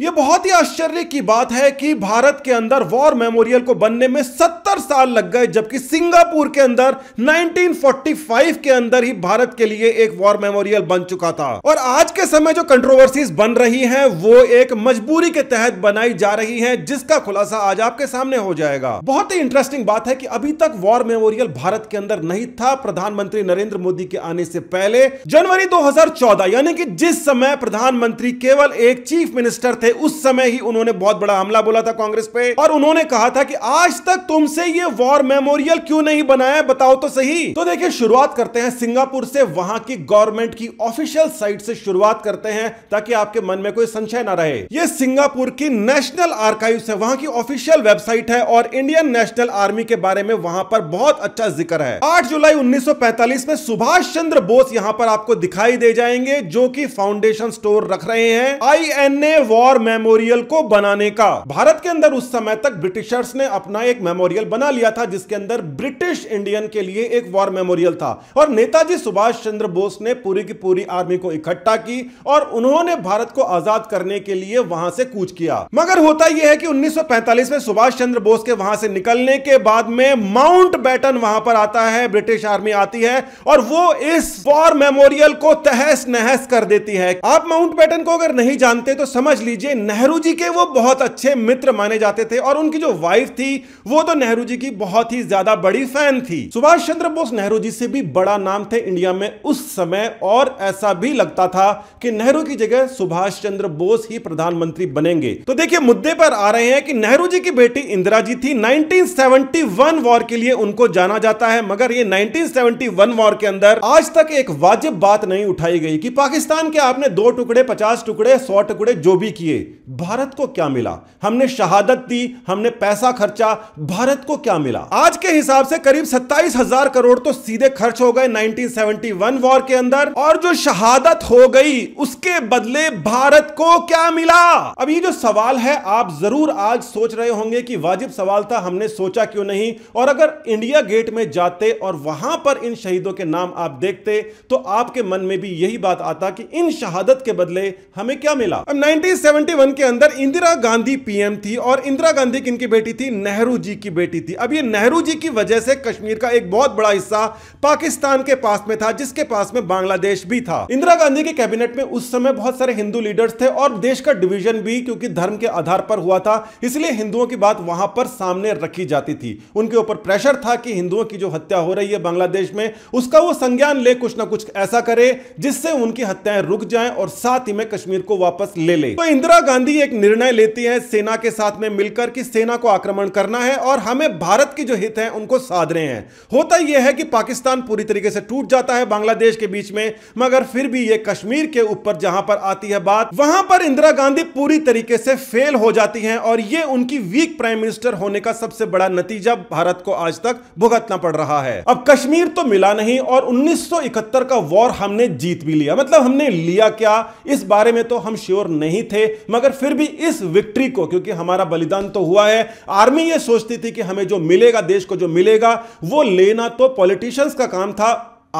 यह बहुत ही आश्चर्य की बात है कि भारत के अंदर वॉर मेमोरियल को बनने में 70 साल लग गए जबकि सिंगापुर के अंदर 1945 के अंदर ही भारत के लिए एक वॉर मेमोरियल बन चुका था और आज के समय जो कंट्रोवर्सीज बन रही हैं वो एक मजबूरी के तहत बनाई जा रही हैं जिसका खुलासा आज आपके सामने हो जाएगा बहुत ही इंटरेस्टिंग बात है कि अभी तक वॉर मेमोरियल भारत के अंदर नहीं था प्रधानमंत्री नरेंद्र मोदी के आने से पहले जनवरी दो यानी कि जिस समय प्रधानमंत्री केवल एक चीफ मिनिस्टर थे थे उस समय ही उन्होंने बहुत बड़ा हमला बोला था कांग्रेस पे और उन्होंने कहा था कि आज तक तुमसे ये वॉर मेमोरियल क्यों नहीं बनाया बताओ तो सही तो देखिए शुरुआत करते हैं सिंगापुर से वहां की गवर्नमेंट की ऑफिशियल साइट से शुरुआत करते हैं ताकि आपके मन में कोई संशय ना रहे ये सिंगापुर की नेशनल आर्काइव है वहां की ऑफिशियल वेबसाइट है और इंडियन नेशनल आर्मी के बारे में वहां पर बहुत अच्छा जिक्र है आठ जुलाई उन्नीस में सुभाष चंद्र बोस यहाँ पर आपको दिखाई दे जाएंगे जो की फाउंडेशन स्टोर रख रहे हैं I N A war war memorial को बनाने का भारत के अंदर उस समय तक ब्रिटिशर्स ने अपना एक मेमोरियल बना लिया था जिसके अंदर ब्रिटिश इंडियन के लिए एक वॉर मेमोरियल था और नेताजी सुभाष चंद्र बोस ने पूरी की पूरी आर्मी को इकट्ठा की और उन्होंने भारत को आजाद करने के लिए वहां से कूच किया मगर होता यह है कि 1945 में सुभाष चंद्र बोस के वहां से निकलने के बाद में माउंट बैटन वहां पर आता है ब्रिटिश आर्मी आती है और वो इस वॉर मेमोरियल को तहस नहस कर देती है आप माउंट बैटन को अगर नहीं जानते तो समझ लीजिए नीचे नेहरू जी के वो बहुत अच्छे मित्र माने जाते थे और उनकी जो वाइफ थी वो तो नेहरू जी की बहुत ही ज्यादा बड़ी फैन थी सुभाष चंद्र बोस नेहरू जी से भी बड़ा नाम थे इंडिया में उस समय और ऐसा भी लगता था कि नेहरू की जगह सुभाष चंद्र बोस ही प्रधानमंत्री बनेंगे तो देखिए मुद्दे पर आ रहे हैं कि नेहरू जी की बेटी इंदिरा जी थी 1971 वॉर के लिए उनको जाना जाता है मगर ये 1971 वॉर के अंदर आज तक एक वाजिब बात नहीं उठाई गई कि पाकिस्तान के आपने दो टुकड़े पचास टुकड़े सौ टुकड़े जो भी किए भारत को क्या मिला हमने शहादत दी हमने पैसा खर्चा भारत को क्या मिला आज के हिसाब से करीब सत्ताईस हजार करोड़ तो सीधे खर्च हो गए 1971 वॉर के अंदर और जो शहादत हो गई उसके बदले भारत को क्या मिला अब ये जो सवाल है आप जरूर आज सोच रहे होंगे कि वाजिब सवाल था हमने सोचा क्यों नहीं और अगर इंडिया गेट में जाते और वहां पर इन शहीदों के नाम आप देखते तो आपके मन में भी यही बात आता कि इन शहादत के बदले हमें क्या मिला अब 1971 के अंदर इंदिरा गांधी पीएम थी और इंदिरा गांधी किन की बेटी थी नेहरू जी की बेटी थी अब ये नेहरू जी की वजह से कश्मीर का एक बहुत बड़ा हिस्सा पाकिस्तान के पास में था जिसके पास में बांग्लादेश भी था इंदिरा गांधी के कैबिनेट में उस समय बहुत सारे हिंदू लीडर्स थे और देश का डिविजन भी क्योंकि धर्म के आधार पर हुआ था इसलिए हिंदुओं की बात वहां पर सामने रखी जाती थी उनके ऊपर प्रेशर था कि हिंदुओं की जो हत्या हो रही है बांग्लादेश में उसका वो संज्ञान ले कुछ ना कुछ ऐसा करे जिससे उनकी हत्याएं रुक जाए और साथ ही में कश्मीर को वापस ले ले तो इंदिरा इंदिरा गांधी एक निर्णय लेती हैं सेना के साथ में मिलकर कि सेना को आक्रमण करना है और हमें भारत के जो हित हैं उनको साध रहे हैं होता यह है कि पाकिस्तान पूरी तरीके से टूट जाता है बांग्लादेश के बीच में मगर फिर भी ये कश्मीर के ऊपर जहां पर आती है बात वहां पर इंदिरा गांधी पूरी तरीके से फेल हो जाती है और ये उनकी वीक प्राइम मिनिस्टर होने का सबसे बड़ा नतीजा भारत को आज तक भुगतना पड़ रहा है अब कश्मीर तो मिला नहीं और उन्नीस का वॉर हमने जीत भी लिया मतलब हमने लिया क्या इस बारे में तो हम श्योर नहीं थे मगर फिर भी इस विक्ट्री को क्योंकि हमारा बलिदान तो हुआ है आर्मी ये सोचती थी कि हमें जो मिलेगा देश को जो मिलेगा वो लेना तो पॉलिटिशियंस का काम था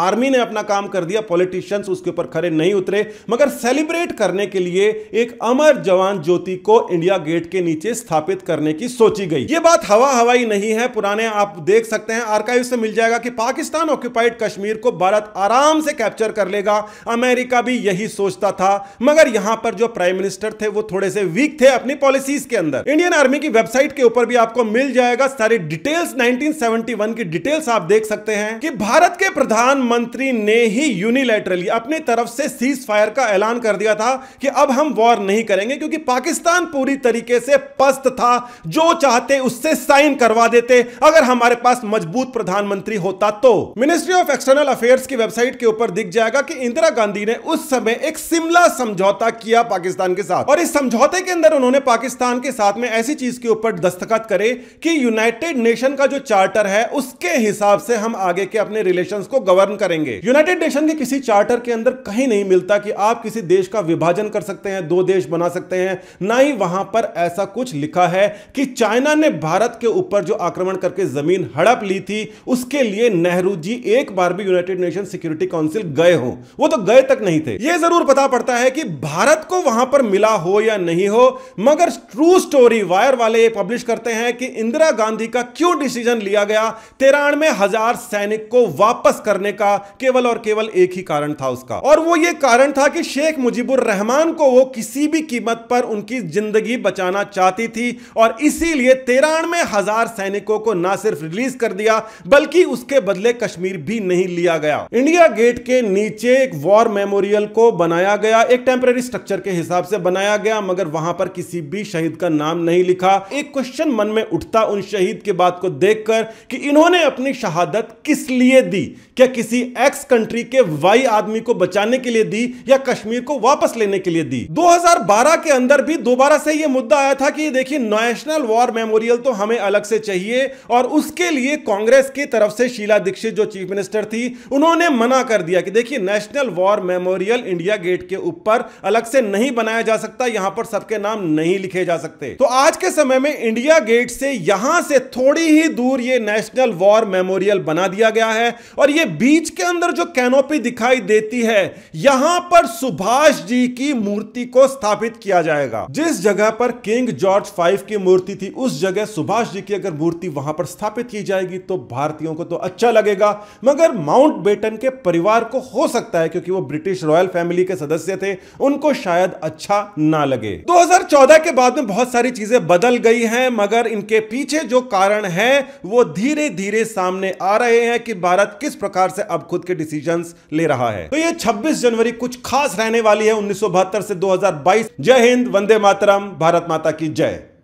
आर्मी ने अपना काम कर दिया पॉलिटिशियंस उसके ऊपर खड़े नहीं उतरे मगर सेलिब्रेट करने के लिए एक अमर जवान ज्योति को इंडिया गेट के नीचे स्थापित करने की सोची गई ये बात हवा हवाई नहीं है पुराने आप देख सकते हैं आर्काइव से मिल जाएगा कि पाकिस्तान ऑक्यूपाइड कश्मीर को भारत आराम से कैप्चर कर लेगा अमेरिका भी यही सोचता था मगर यहां पर जो प्राइम मिनिस्टर थे वो थोड़े से वीक थे अपनी पॉलिसीज के अंदर इंडियन आर्मी की वेबसाइट के ऊपर भी आपको मिल जाएगा सारी डिटेल्स 1971 की डिटेल्स आप देख सकते हैं कि भारत के प्रधान मंत्री ने ही यूनिलैटरली अपनी तरफ से सीज फायर का ऐलान कर दिया था कि अब हम वॉर नहीं करेंगे क्योंकि पाकिस्तान पूरी तरीके से पस्त था जो चाहते उससे साइन करवा देते अगर हमारे पास मजबूत प्रधानमंत्री होता तो मिनिस्ट्री ऑफ एक्सटर्नल अफेयर्स की वेबसाइट के ऊपर दिख जाएगा कि इंदिरा गांधी ने उस समय एक शिमला समझौता किया पाकिस्तान के साथ और इस समझौते के अंदर उन्होंने पाकिस्तान के साथ में ऐसी चीज के ऊपर दस्तखत करे कि यूनाइटेड नेशन का जो चार्टर है उसके हिसाब से हम आगे के अपने रिलेशन को गवर्न खत्म करेंगे यूनाइटेड नेशन के किसी चार्टर के अंदर कहीं नहीं मिलता कि आप किसी देश का विभाजन कर सकते हैं दो देश बना सकते हैं ना ही वहां पर ऐसा कुछ लिखा है कि चाइना ने भारत के ऊपर जो आक्रमण करके जमीन हड़प ली थी उसके लिए नेहरू जी एक बार भी यूनाइटेड नेशन सिक्योरिटी काउंसिल गए हो वो तो गए तक नहीं थे यह जरूर पता पड़ता है कि भारत को वहां पर मिला हो या नहीं हो मगर ट्रू स्टोरी वायर वाले ये पब्लिश करते हैं कि इंदिरा गांधी का क्यों डिसीजन लिया गया तिरानवे हजार सैनिक को वापस करने का केवल और केवल एक ही कारण था उसका और वो ये कारण था कि शेख मुजीबुर रहमान को वो किसी भी कीमत पर उनकी जिंदगी बचाना चाहती थी और इसीलिए तिरानवे हजार सैनिकों को ना सिर्फ रिलीज कर दिया बल्कि उसके बदले कश्मीर भी नहीं लिया गया इंडिया गेट के नीचे एक वॉर मेमोरियल को बनाया गया एक टेम्पररी स्ट्रक्चर के हिसाब से बनाया गया मगर वहां पर किसी भी शहीद का नाम नहीं लिखा एक क्वेश्चन मन में उठता उन शहीद के बात को देखकर कि इन्होंने अपनी शहादत किस लिए दी क्या किस किसी एक्स कंट्री के वाई आदमी को बचाने के लिए दी या कश्मीर को वापस लेने के लिए दी 2012 के अंदर भी दोबारा से यह मुद्दा आया था कि देखिए नेशनल वॉर मेमोरियल तो हमें अलग से चाहिए और उसके लिए कांग्रेस की तरफ से शीला दीक्षित जो चीफ मिनिस्टर थी उन्होंने मना कर दिया कि देखिए National War Memorial India Gate के ऊपर अलग से नहीं बनाया जा सकता यहां पर सबके नाम नहीं लिखे जा सकते तो आज के समय में इंडिया गेट से यहां से थोड़ी ही दूर ये नेशनल वॉर मेमोरियल बना दिया गया है और ये बीस बीच के अंदर जो कैनोपी दिखाई देती है यहां पर सुभाष जी की मूर्ति को स्थापित किया जाएगा जिस जगह पर किंग जॉर्ज फाइव की मूर्ति थी उस जगह सुभाष जी की अगर मूर्ति वहां पर स्थापित की जाएगी तो भारतीयों को तो अच्छा लगेगा मगर माउंट बेटन के परिवार को हो सकता है क्योंकि वो ब्रिटिश रॉयल फैमिली के सदस्य थे उनको शायद अच्छा ना लगे दो के बाद में बहुत सारी चीजें बदल गई है मगर इनके पीछे जो कारण है वो धीरे धीरे सामने आ रहे हैं कि भारत किस प्रकार से अब खुद के डिसीजन ले रहा है तो ये 26 जनवरी कुछ खास रहने वाली है उन्नीस से 2022 जय हिंद वंदे मातरम भारत माता की जय